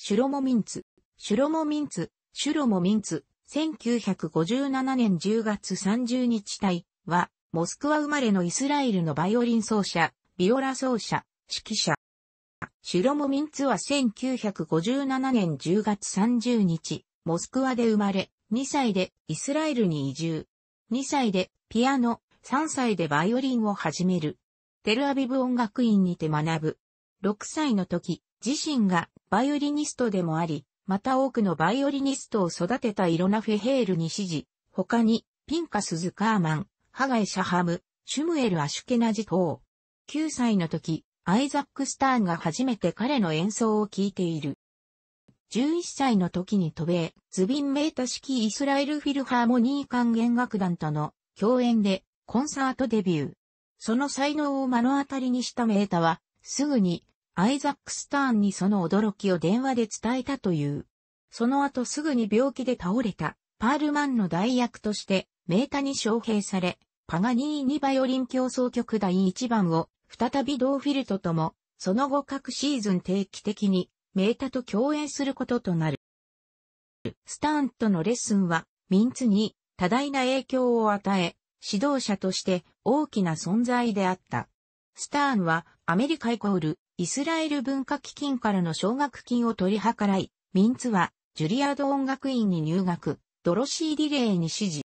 シュロモミンツ、シュロモミンツ、シュロモミンツ、1957年10月30日隊は、モスクワ生まれのイスラエルのバイオリン奏者、ビオラ奏者、指揮者。シュロモミンツは1957年10月30日、モスクワで生まれ、2歳でイスラエルに移住。2歳でピアノ、3歳でバイオリンを始める。テルアビブ音楽院にて学ぶ。6歳の時、自身がバイオリニストでもあり、また多くのバイオリニストを育てたイロナ・フェヘールに支持、他に、ピンカス・ズカーマン、ハガイ・シャハム、シュムエル・アシュケナジ等。9歳の時、アイザック・スターンが初めて彼の演奏を聴いている。11歳の時に渡米、ズビン・メータ式イスラエル・フィルハーモニー管弦楽団との共演でコンサートデビュー。その才能を目の当たりにしたメータは、すぐにアイザック・スターンにその驚きを電話で伝えたという。その後すぐに病気で倒れた、パールマンの代役として、メータに招聘され、パガニーニバイオリン協奏曲第1番を、再びドーフィルととも、その後各シーズン定期的に、メータと共演することとなる。スターンとのレッスンは、ミンツに多大な影響を与え、指導者として大きな存在であった。スターンはアメリカイコールイスラエル文化基金からの奨学金を取り計らい、ミンツはジュリアード音楽院に入学、ドロシー・リレーに指示。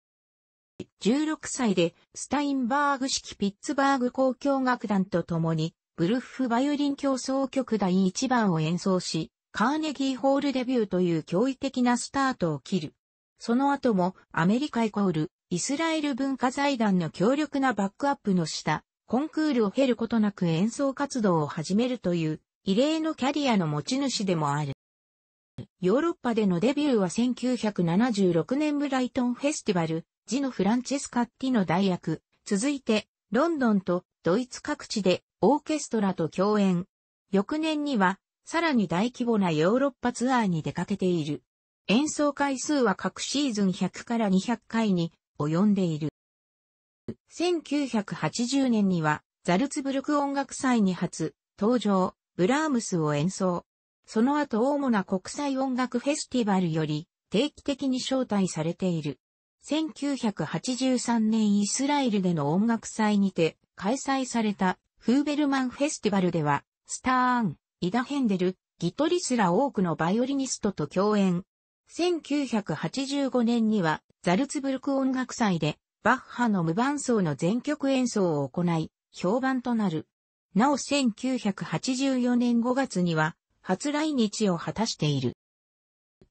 16歳でスタインバーグ式ピッツバーグ交響楽団と共にブルッフバイオリン競争曲第1番を演奏し、カーネギーホールデビューという驚異的なスタートを切る。その後もアメリカイコールイスラエル文化財団の強力なバックアップの下、コンクールを経ることなく演奏活動を始めるという異例のキャリアの持ち主でもある。ヨーロッパでのデビューは1976年ブライトンフェスティバル、ジノ・フランチェスカッティの代役、続いてロンドンとドイツ各地でオーケストラと共演。翌年にはさらに大規模なヨーロッパツアーに出かけている。演奏回数は各シーズン100から200回に及んでいる。1980年には、ザルツブルク音楽祭に初、登場、ブラームスを演奏。その後主な国際音楽フェスティバルより、定期的に招待されている。1983年イスラエルでの音楽祭にて開催されたフーベルマンフェスティバルでは、スターン、イダ・ヘンデル、ギトリスら多くのバイオリニストと共演。1985年にはザルツブルク音楽祭でバッハの無伴奏の全曲演奏を行い、評判となる。なお1984年5月には、初来日を果たしている。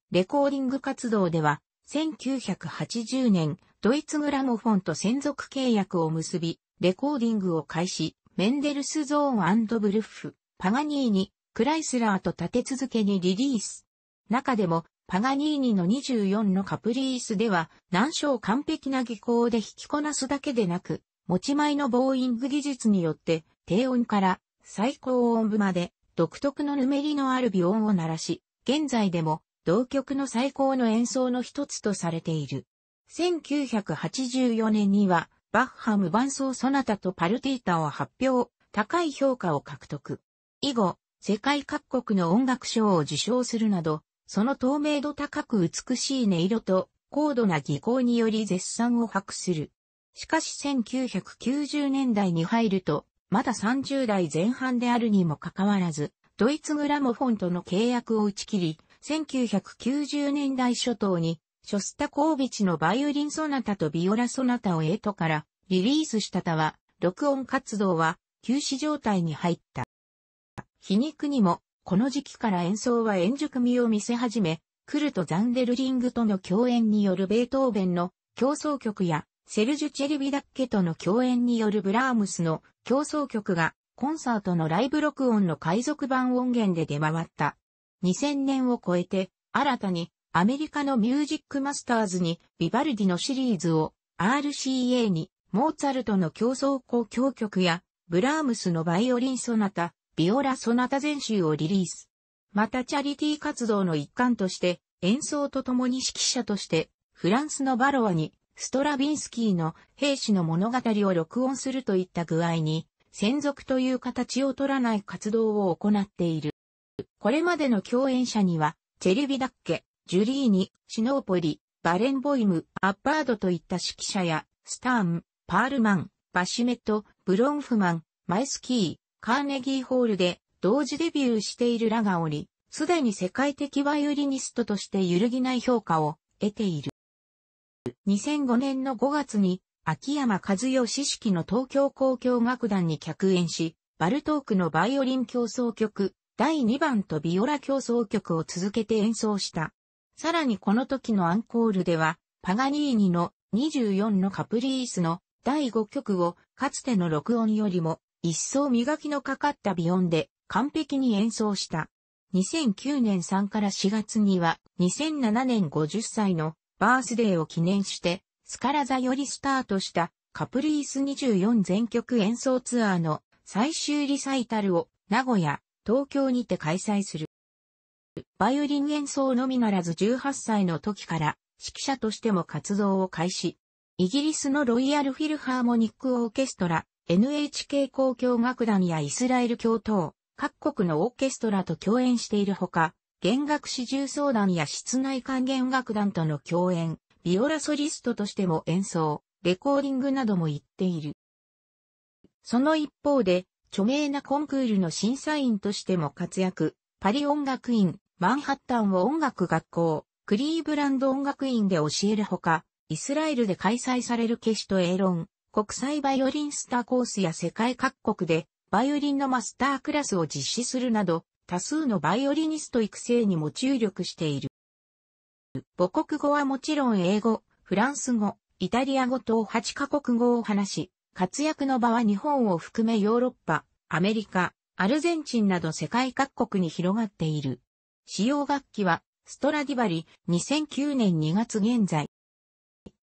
レコーディング活動では、1980年、ドイツグラモフォンと専属契約を結び、レコーディングを開始、メンデルスゾーンブルッフ、パガニーニ、クライスラーと立て続けにリリース。中でも、パガニーニの24のカプリースでは、難所を完璧な技巧で引きこなすだけでなく、持ち前のボーイング技術によって、低音から最高音部まで、独特のぬめりのある微音を鳴らし、現在でも、同曲の最高の演奏の一つとされている。1984年には、バッハム伴奏ソナタとパルティータを発表、高い評価を獲得。以後、世界各国の音楽賞を受賞するなど、その透明度高く美しい音色と高度な技巧により絶賛を博する。しかし1990年代に入ると、まだ30代前半であるにもかかわらず、ドイツグラモフォンとの契約を打ち切り、1990年代初頭に、ショスタコービチのバイオリンソナタとビオラソナタをエトからリリースしたたは、録音活動は休止状態に入った。皮肉にも、この時期から演奏は円熟味を見せ始め、クルト・ザンデルリングとの共演によるベートーベンの競争曲や、セルジュ・チェルビダッケとの共演によるブラームスの競争曲が、コンサートのライブ録音の海賊版音源で出回った。2000年を超えて、新たにアメリカのミュージックマスターズにビバルディのシリーズを RCA にモーツァルトの競争交響曲やブラームスのバイオリンソナタビオラ・ソナタ全集をリリース。またチャリティー活動の一環として、演奏とともに指揮者として、フランスのバロアに、ストラビンスキーの兵士の物語を録音するといった具合に、専属という形を取らない活動を行っている。これまでの共演者には、チェルビダッケ、ジュリーニ、シノーポリ、バレンボイム、アッパードといった指揮者や、スターン、パールマン、バシメット、ブロンフマン、マイスキー、カーネギーホールで同時デビューしているラがおり、すでに世界的バイオリニストとして揺るぎない評価を得ている。2005年の5月に秋山和義式の東京交響楽団に客演し、バルトークのバイオリン競争曲、第2番とビオラ競争曲を続けて演奏した。さらにこの時のアンコールでは、パガニーニの24のカプリースの第5曲をかつての録音よりも一層磨きのかかったヨ音で完璧に演奏した。2009年3から4月には2007年50歳のバースデーを記念してスカラザよりスタートしたカプリース24全曲演奏ツアーの最終リサイタルを名古屋、東京にて開催する。バイオリン演奏のみならず18歳の時から指揮者としても活動を開始。イギリスのロイヤルフィルハーモニックオーケストラ、NHK 交響楽団やイスラエル教等、各国のオーケストラと共演しているほか、弦楽四重奏団や室内管弦楽団との共演、ビオラソリストとしても演奏、レコーディングなども行っている。その一方で、著名なコンクールの審査員としても活躍、パリ音楽院、マンハッタンを音楽学校、クリーブランド音楽院で教えるほか、イスラエルで開催されるケシとエーロン、国際バイオリンスターコースや世界各国でバイオリンのマスタークラスを実施するなど、多数のバイオリニスト育成にも注力している。母国語はもちろん英語、フランス語、イタリア語と8カ国語を話し、活躍の場は日本を含めヨーロッパ、アメリカ、アルゼンチンなど世界各国に広がっている。使用楽器は、ストラディバリ、2009年2月現在。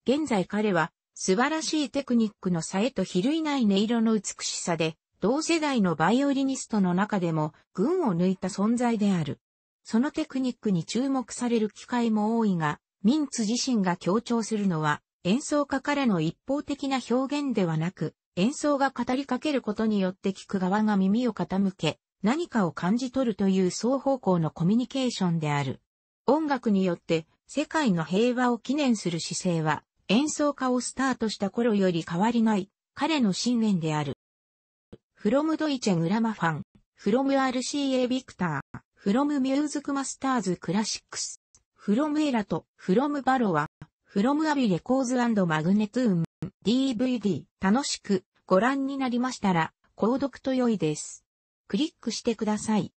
現在彼は、素晴らしいテクニックの差えと比類ない音色の美しさで、同世代のバイオリニストの中でも群を抜いた存在である。そのテクニックに注目される機会も多いが、ミンツ自身が強調するのは、演奏家からの一方的な表現ではなく、演奏が語りかけることによって聞く側が耳を傾け、何かを感じ取るという双方向のコミュニケーションである。音楽によって世界の平和を記念する姿勢は、演奏家をスタートした頃より変わりない彼の信念である。from Deutsche Grammophon, from RCA Victor, from Music Masters Classics, from Era と from Baro は from Abbey Records and Magnetum, DVD 楽しくご覧になりましたら購読と良いです。クリックしてください。